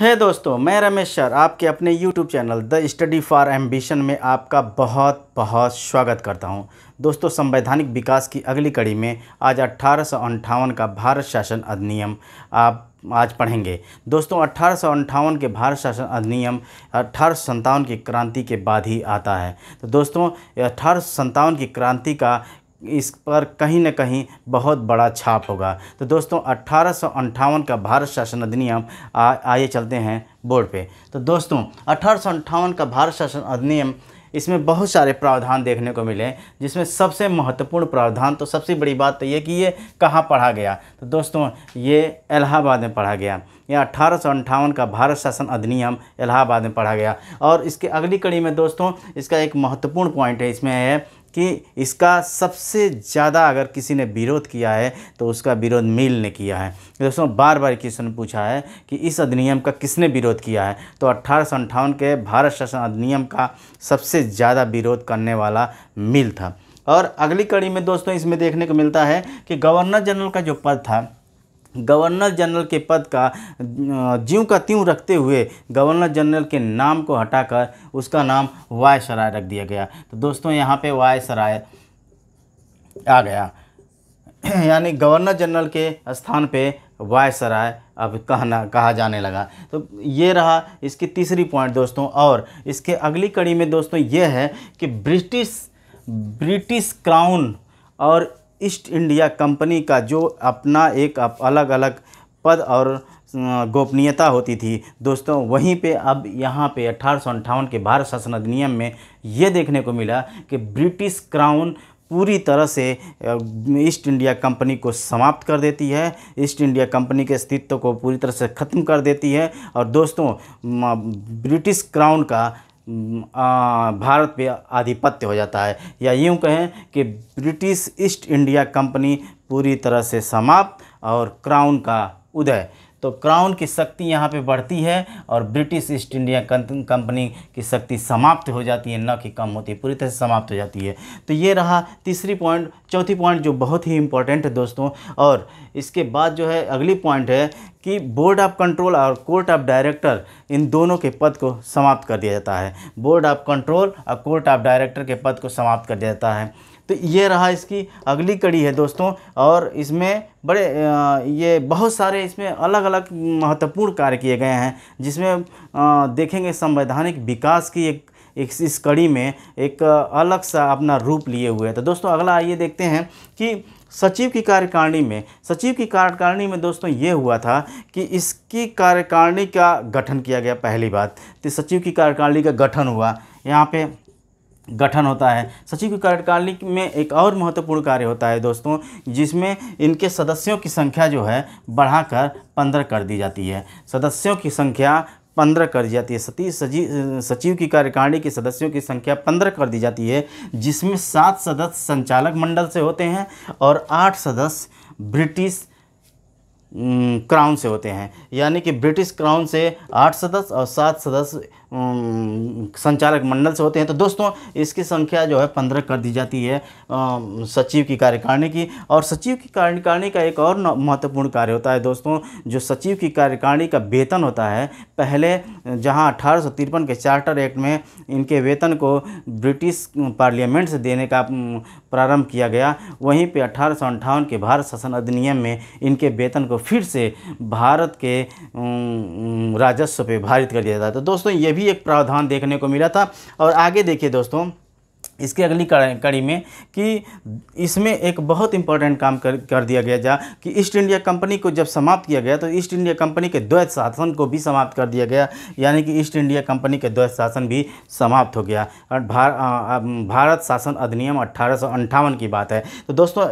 है दोस्तों मैं रमेश सर आपके अपने YouTube channel the study for ambition में आपका बहुत बहुत स्वागत करता हूं। दोस्तों संवैधानिक विकास की अगली कड़ी में आज अट्ठारह का भारत शासन अधिनियम आप आज पढ़ेंगे दोस्तों अट्ठारह के भारत शासन अधिनियम अट्ठारह की क्रांति के बाद ही आता है तो दोस्तों अट्ठारह की क्रांति का इस पर कहीं ना कहीं बहुत बड़ा छाप होगा तो दोस्तों अट्ठारह का भारत शासन अधिनियम आइए चलते हैं बोर्ड पे तो दोस्तों अठारह का भारत शासन अधिनियम इसमें बहुत सारे प्रावधान देखने को मिले जिसमें सबसे महत्वपूर्ण प्रावधान तो सबसे बड़ी बात तो ये कि ये कहाँ पढ़ा गया तो दोस्तों ये इलाहाबाद में पढ़ा गया या अठारह का भारत शासन अधिनियम इलाहाबाद में पढ़ा गया और इसके अगली कड़ी में दोस्तों इसका एक महत्वपूर्ण पॉइंट है इसमें है कि इसका सबसे ज़्यादा अगर किसी ने विरोध किया है तो उसका विरोध मिल ने किया है दोस्तों बार बार क्वेश्चन पूछा है कि इस अधिनियम का किसने विरोध किया है तो अट्ठारह के भारत शासन अधिनियम का सबसे ज़्यादा विरोध करने वाला मिल था और अगली कड़ी में दोस्तों इसमें देखने को मिलता है कि गवर्नर जनरल का जो पद था गवर्नर जनरल के पद का ज्यों का त्यों रखते हुए गवर्नर जनरल के नाम को हटाकर उसका नाम वाय सराय रख दिया गया तो दोस्तों यहाँ पे वाय सराय आ गया यानी गवर्नर जनरल के स्थान पे वायसराय अब कहना कहा जाने लगा तो ये रहा इसकी तीसरी पॉइंट दोस्तों और इसके अगली कड़ी में दोस्तों ये है कि ब्रिटिश ब्रिटिश क्राउन और ईस्ट इंडिया कंपनी का जो अपना एक अलग अलग पद और गोपनीयता होती थी दोस्तों वहीं पे अब यहाँ पे अट्ठारह के भारत शासन अधिनियम में ये देखने को मिला कि ब्रिटिश क्राउन पूरी तरह से ईस्ट इंडिया कंपनी को समाप्त कर देती है ईस्ट इंडिया कंपनी के अस्तित्व को पूरी तरह से ख़त्म कर देती है और दोस्तों ब्रिटिश क्राउन का भारत पे आधिपत्य हो जाता है या यूँ कहें कि ब्रिटिश ईस्ट इंडिया कंपनी पूरी तरह से समाप्त और क्राउन का उदय तो क्राउन की शक्ति यहाँ पे बढ़ती है और ब्रिटिश ईस्ट इंडिया कंपनी की शक्ति समाप्त हो जाती है न कि कम होती है पूरी तरह से समाप्त हो जाती है तो ये रहा तीसरी पॉइंट चौथी पॉइंट जो बहुत ही इम्पोर्टेंट है दोस्तों और इसके बाद जो है अगली पॉइंट है कि बोर्ड ऑफ कंट्रोल और कोर्ट ऑफ डायरेक्टर इन दोनों के पद को समाप्त कर दिया जाता है बोर्ड ऑफ कंट्रोल और कोर्ट ऑफ डायरेक्टर के पद को समाप्त कर दिया जाता है तो ये रहा इसकी अगली कड़ी है दोस्तों और इसमें बड़े ये बहुत सारे इसमें अलग अलग महत्वपूर्ण कार्य किए गए हैं जिसमें देखेंगे संवैधानिक विकास की एक इस, इस कड़ी में एक अलग सा अपना रूप लिए हुए हैं तो दोस्तों अगला आइए देखते हैं कि सचिव की कार्यकारिणी में सचिव की कार्यकारिणी में दोस्तों ये हुआ था कि इसकी कार्यकारिणी का गठन किया गया पहली बात तो सचिव की कार्यकारिणी का गठन हुआ यहाँ पे गठन होता है सचिव की कार्यकारिणी में एक और महत्वपूर्ण कार्य होता है दोस्तों जिसमें इनके सदस्यों की संख्या जो है बढ़ाकर पंद्रह कर दी जाती है सदस्यों की संख्या पंद्रह कर दी जाती है सती सचिव सचिव की कार्यकारिणी के सदस्यों की संख्या पंद्रह कर दी जाती है जिसमें सात सदस्य संचालक मंडल से होते हैं और आठ सदस्य ब्रिटिश क्राउन से होते हैं यानी कि ब्रिटिश क्राउन से आठ सदस्य और सात सदस्य संचालक मंडल से होते हैं तो दोस्तों इसकी संख्या जो है पंद्रह कर दी जाती है सचिव की कार्यकारिणी की और सचिव की कार्यकारिणी का एक और महत्वपूर्ण कार्य होता है दोस्तों जो सचिव की कार्यकारिणी का वेतन होता है पहले जहां अठारह के चार्टर एक्ट में इनके वेतन को ब्रिटिश पार्लियामेंट से देने का प्रारंभ किया गया वहीं पे अठारह के भारत शासन अधिनियम में इनके वेतन को फिर से भारत के राजस्व पे भारित कर दिया जाता है तो दोस्तों ये भी भी एक प्रावधान देखने को मिला था और आगे देखिए दोस्तों इसके अगली कड़ी में कि इसमें एक बहुत इंपॉर्टेंट काम कर कर दिया गया जा कि ईस्ट इंडिया कंपनी को जब समाप्त किया गया तो ईस्ट इंडिया कंपनी के द्वैत शासन को भी समाप्त कर दिया गया यानी कि ईस्ट इंडिया कंपनी के द्वैत शासन भी समाप्त हो गया और भार, आ, भारत शासन अधिनियम अट्ठारह की बात है तो दोस्तों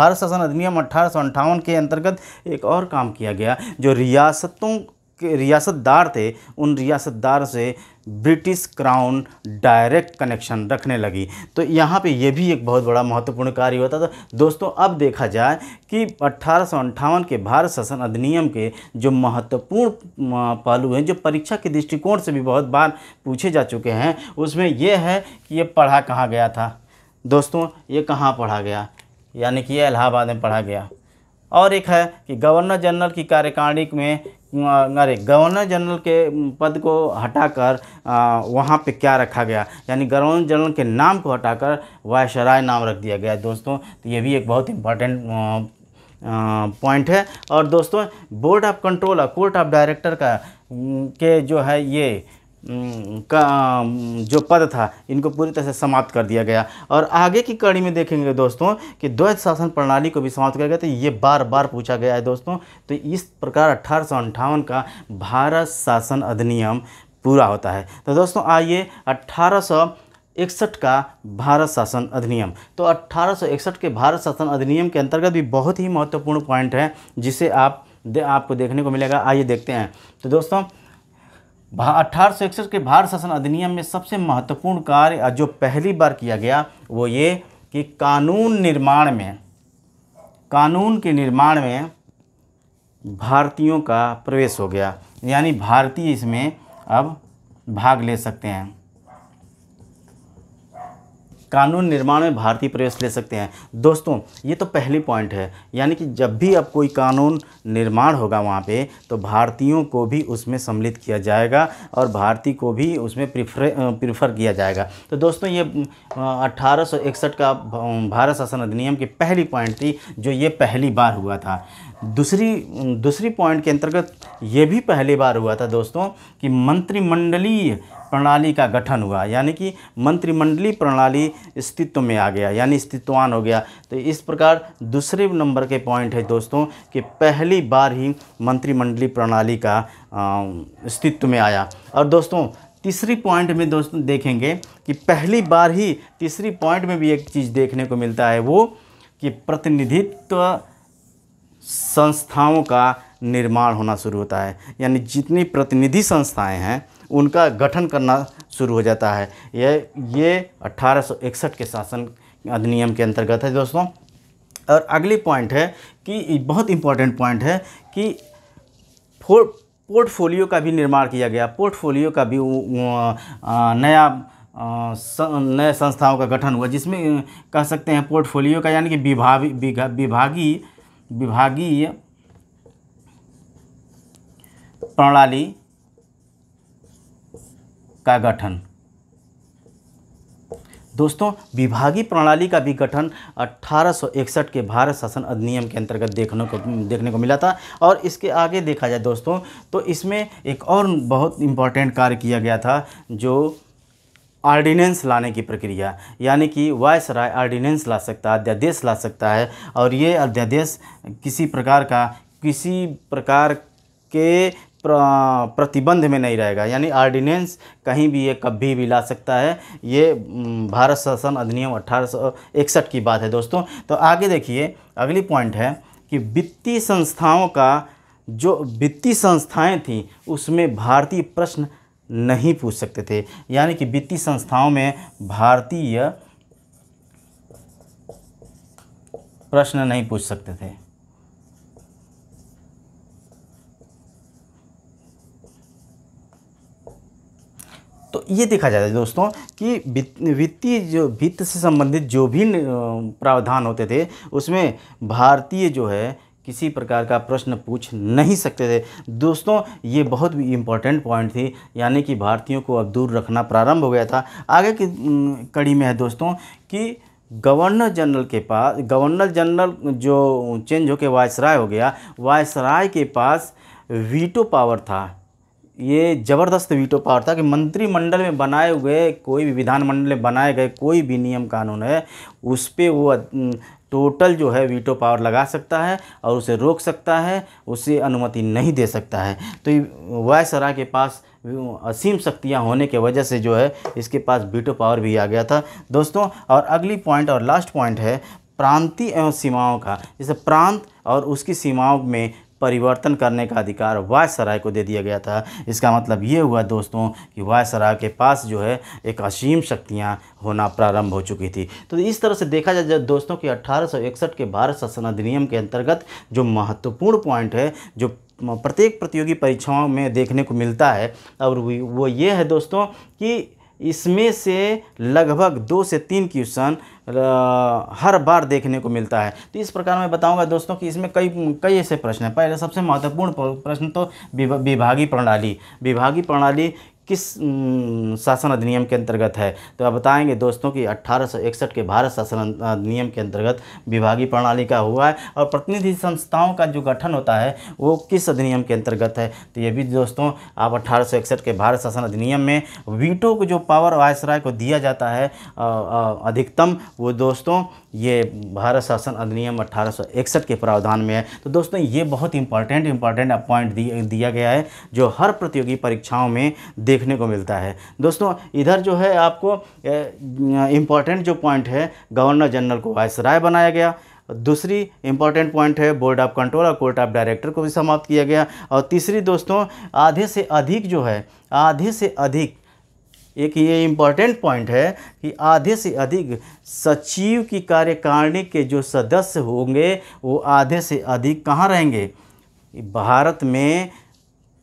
भारत शासन अधिनियम अट्ठारह के अंतर्गत एक और काम किया गया जो रियासतों के रियासतदार थे उन रियासतदार से ब्रिटिश क्राउन डायरेक्ट कनेक्शन रखने लगी तो यहाँ पे ये भी एक बहुत बड़ा महत्वपूर्ण कार्य होता था तो दोस्तों अब देखा जाए कि अट्ठारह के भारत शासन अधिनियम के जो महत्वपूर्ण पहलू हैं जो परीक्षा के दृष्टिकोण से भी बहुत बार पूछे जा चुके हैं उसमें यह है कि ये पढ़ा कहाँ गया था दोस्तों ये कहाँ पढ़ा गया यानी कि यह इलाहाबाद में पढ़ा गया और एक है कि गवर्नर जनरल की कार्यकारिणी में अरे गवर्नर जनरल के पद को हटाकर वहाँ पे क्या रखा गया यानी गवर्नर जनरल के नाम को हटाकर वायसराय नाम रख दिया गया दोस्तों तो ये भी एक बहुत इम्पॉर्टेंट पॉइंट है और दोस्तों बोर्ड ऑफ कंट्रोल और कोर्ट ऑफ डायरेक्टर का के जो है ये हम्म, का जो पद था इनको पूरी तरह से समाप्त कर दिया गया और आगे की कड़ी में देखेंगे दोस्तों कि द्वैत शासन प्रणाली को भी समाप्त किया गया तो ये बार बार पूछा गया है दोस्तों तो इस प्रकार अठारह का भारत शासन अधिनियम पूरा होता है तो दोस्तों आइए अट्ठारह इकसठ का भारत शासन अधिनियम तो अट्ठारह के भारत शासन अधिनियम के अंतर्गत भी बहुत ही महत्वपूर्ण पॉइंट है जिसे आप दे, आपको देखने को मिलेगा आइए देखते हैं तो दोस्तों अठारह सौ के भारत शासन अधिनियम में सबसे महत्वपूर्ण कार्य जो पहली बार किया गया वो ये कि कानून निर्माण में कानून के निर्माण में भारतीयों का प्रवेश हो गया यानी भारतीय इसमें अब भाग ले सकते हैं कानून निर्माण में भारतीय प्रवेश ले सकते हैं दोस्तों ये तो पहली पॉइंट है यानी कि जब भी अब कोई कानून निर्माण होगा वहाँ पे तो भारतीयों को भी उसमें सम्मिलित किया जाएगा और भारतीय को भी उसमें प्रिफर प्रिफर किया जाएगा तो दोस्तों ये अट्ठारह का भारत शासन अधिनियम की पहली पॉइंट थी जो ये पहली बार हुआ था दूसरी दूसरी पॉइंट के अंतर्गत ये भी पहली बार हुआ था दोस्तों कि मंत्रिमंडलीय प्रणाली का गठन हुआ यानी कि मंत्रिमंडली प्रणाली अस्तित्व में आ गया यानी अस्तित्वान हो गया तो इस प्रकार दूसरे नंबर के पॉइंट है दोस्तों कि पहली बार ही मंत्रिमंडली प्रणाली का अस्तित्व में आया और दोस्तों तीसरी पॉइंट में दोस्तों देखेंगे कि पहली बार ही तीसरी पॉइंट में भी एक चीज़ देखने को मिलता है वो कि प्रतिनिधित्व संस्थाओं का निर्माण होना शुरू होता है यानी जितनी प्रतिनिधि संस्थाएं हैं उनका गठन करना शुरू हो जाता है ये ये 1861 के शासन अधिनियम के अंतर्गत है दोस्तों और अगली पॉइंट है कि बहुत इंपॉर्टेंट पॉइंट है कि फोर पोर्टफोलियो का भी निर्माण किया गया पोर्टफोलियो का भी नया नए संस्थाओं का गठन हुआ जिसमें कह सकते हैं पोर्टफोलियो का यानी कि विभागी विभागीय विभागीय प्रणाली का गठन दोस्तों विभागीय प्रणाली का भी गठन 1861 के भारत शासन अधिनियम के अंतर्गत देखने को देखने को मिला था और इसके आगे देखा जाए दोस्तों तो इसमें एक और बहुत इम्पॉर्टेंट कार्य किया गया था जो आर्डिनेंस लाने की प्रक्रिया यानी कि वायसराय आर्डिनेंस ला सकता है अध्यादेश ला सकता है और ये अध्यादेश किसी प्रकार का किसी प्रकार के प्रतिबंध में नहीं रहेगा यानी आर्डिनेंस कहीं भी ये कभी भी ला सकता है ये भारत शासन अधिनियम अठारह की बात है दोस्तों तो आगे देखिए अगली पॉइंट है कि वित्तीय संस्थाओं का जो वित्तीय संस्थाएं थीं उसमें भारतीय प्रश्न नहीं पूछ सकते थे यानी कि वित्तीय संस्थाओं में भारतीय प्रश्न नहीं पूछ सकते थे तो ये देखा जाता है दोस्तों कि वित्तीय जो वित्त से संबंधित जो भी प्रावधान होते थे उसमें भारतीय जो है किसी प्रकार का प्रश्न पूछ नहीं सकते थे दोस्तों ये बहुत भी इम्पॉर्टेंट पॉइंट थी यानी कि भारतीयों को अब दूर रखना प्रारंभ हो गया था आगे की कड़ी में है दोस्तों कि गवर्नर जनरल के पास गवर्नर जनरल जो चेंज होकर वायसराय हो गया वायसराय के पास वीटो पावर था ये ज़बरदस्त वीटो पावर था कि मंत्रिमंडल में बनाए हुए कोई भी विधानमंडल में बनाए गए कोई भी नियम कानून है उस पर वो टोटल जो है वीटो पावर लगा सकता है और उसे रोक सकता है उसे अनुमति नहीं दे सकता है तो वायसराय के पास असीम शक्तियाँ होने के वजह से जो है इसके पास वीटो पावर भी आ गया था दोस्तों और अगली पॉइंट और लास्ट पॉइंट है प्रांतीय एवं सीमाओं का जैसे प्रांत और उसकी सीमाओं में परिवर्तन करने का अधिकार वायसराय को दे दिया गया था इसका मतलब ये हुआ दोस्तों कि वायसराय के पास जो है एक असीम शक्तियाँ होना प्रारंभ हो चुकी थी तो इस तरह से देखा जाए जब दोस्तों कि अट्ठारह के भारत शासन अधिनियम के अंतर्गत जो महत्वपूर्ण पॉइंट है जो प्रत्येक प्रतियोगी परीक्षाओं में देखने को मिलता है और वो ये है दोस्तों कि इसमें से लगभग दो से तीन क्वेश्चन हर बार देखने को मिलता है तो इस प्रकार मैं बताऊंगा दोस्तों कि इसमें कई कई ऐसे प्रश्न हैं पहले सबसे महत्वपूर्ण प्रश्न तो विभागीय प्रणाली विभागीय प्रणाली किस शासन अधिनियम के अंतर्गत है तो आप बताएंगे दोस्तों कि अट्ठारह के भारत शासन अं, अधिनियम के अंतर्गत विभागीय प्रणाली का हुआ है और प्रतिनिधि संस्थाओं का जो गठन होता है वो किस अधिनियम के अंतर्गत है तो ये भी दोस्तों आप अट्ठारह के भारत शासन अधिनियम में वीटो को जो पावर वायसराय को दिया जाता है अधिकतम वो दोस्तों ये भारत शासन अधिनियम अट्ठारह के प्रावधान में है तो दोस्तों ये बहुत इंपॉर्टेंट इंपॉर्टेंट पॉइंट दिया गया है जो हर प्रतियोगी परीक्षाओं में देखने को मिलता है दोस्तों इधर जो है आपको इम्पॉर्टेंट जो पॉइंट है गवर्नर जनरल को वाइस राय बनाया गया दूसरी इंपॉर्टेंट पॉइंट है बोर्ड ऑफ कंट्रोल और कोर्ट ऑफ डायरेक्टर को भी समाप्त किया गया और तीसरी दोस्तों आधे से अधिक जो है आधे से अधिक एक ये इम्पॉर्टेंट पॉइंट है कि आधे से अधिक सचिव की कार्यकारिणी के जो सदस्य होंगे वो आधे से अधिक कहाँ रहेंगे भारत में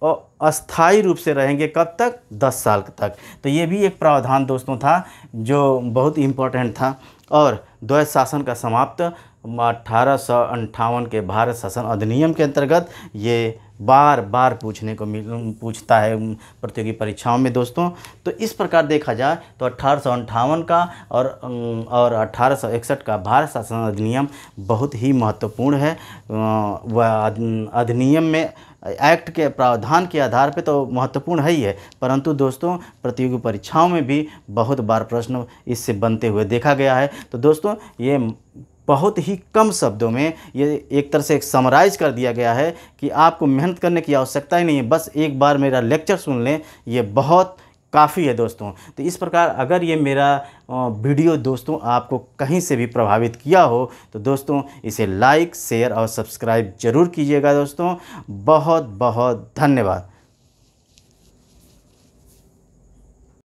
और अस्थाई रूप से रहेंगे कब तक दस साल तक तो ये भी एक प्रावधान दोस्तों था जो बहुत इम्पोर्टेंट था और द्वैत शासन का समाप्त अठारह के भारत शासन अधिनियम के अंतर्गत ये बार बार पूछने को मिल पूछता है प्रतियोगी परीक्षाओं में दोस्तों तो इस प्रकार देखा जाए तो अठारह का और और अठारह का भारत शासन अधिनियम बहुत ही महत्वपूर्ण है वह अधिनियम में एक्ट के प्रावधान के आधार पे तो महत्वपूर्ण है ही है परंतु दोस्तों प्रतियोगी परीक्षाओं में भी बहुत बार प्रश्न इससे बनते हुए देखा गया है तो दोस्तों ये बहुत ही कम शब्दों में ये एक तरह से एक समराइज कर दिया गया है कि आपको मेहनत करने की आवश्यकता ही नहीं है बस एक बार मेरा लेक्चर सुन लें ये बहुत काफ़ी है दोस्तों तो इस प्रकार अगर ये मेरा वीडियो दोस्तों आपको कहीं से भी प्रभावित किया हो तो दोस्तों इसे लाइक शेयर और सब्सक्राइब ज़रूर कीजिएगा दोस्तों बहुत बहुत धन्यवाद